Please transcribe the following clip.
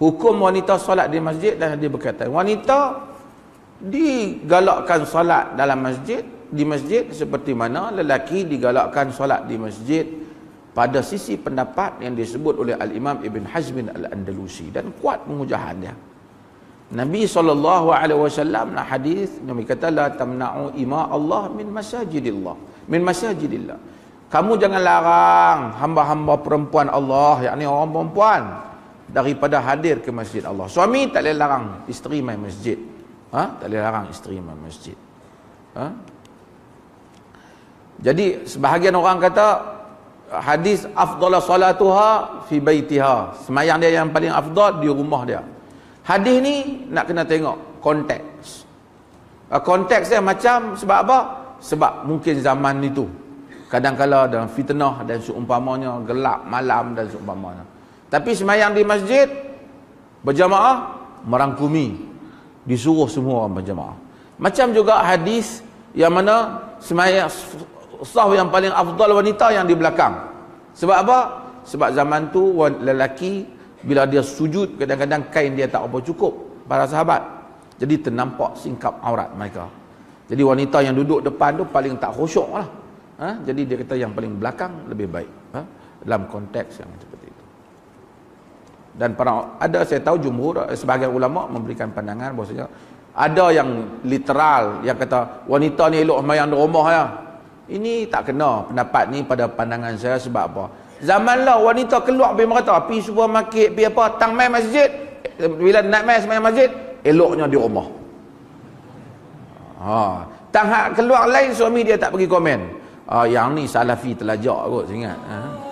Hukum wanita solat di masjid dan dia berkata, wanita digalakkan solat dalam masjid, di masjid seperti mana lelaki digalakkan solat di masjid pada sisi pendapat yang disebut oleh Al-Imam Ibn Hazm Al-Andalusi dan kuat pengujahannya. Nabi SAW dalam hadis Nabi kata la tamna'u ima Allah min masajidillah min masajidillah kamu jangan larang hamba-hamba perempuan Allah yakni orang perempuan daripada hadir ke masjid Allah. Suami tak boleh larang isteri main masjid. Ha? Tak boleh larang isteri main masjid. Ha? Jadi sebahagian orang kata hadis afdala salatuha fi baitiha. Semayang dia yang paling afdal di rumah dia. Hadis ni nak kena tengok konteks. Ha, konteks dia macam sebab apa? Sebab mungkin zaman itu. Kadang-kadang dalam fitnah dan seumpamanya gelap malam dan seumpamanya. Tapi semayang di masjid Berjamaah Merangkumi Disuruh semua orang berjamaah Macam juga hadis Yang mana Semayang Sahw yang paling afdal wanita yang di belakang Sebab apa? Sebab zaman tu lelaki Bila dia sujud Kadang-kadang kain dia tak apa cukup Para sahabat Jadi ternampak singkap aurat mereka Jadi wanita yang duduk depan tu Paling tak khusyuk lah ha? Jadi dia kata yang paling belakang Lebih baik ha? Dalam konteks yang seperti dan para ada saya tahu jumhur eh, sebahagian ulama memberikan pandangan bahasanya ada yang literal yang kata wanita ni elok sembahyang di rumah ya. Ini tak kena pendapat ni pada pandangan saya sebab apa? Zamanlah wanita keluar pergi merata, pergi supermarket, pergi apa, tang mai masjid. Bila nak mai sembahyang masjid, eloknya di rumah. Ha, tang keluar lain suami dia tak pergi komen. Ha, yang ni salafi telajak kot saya ingat. Ha.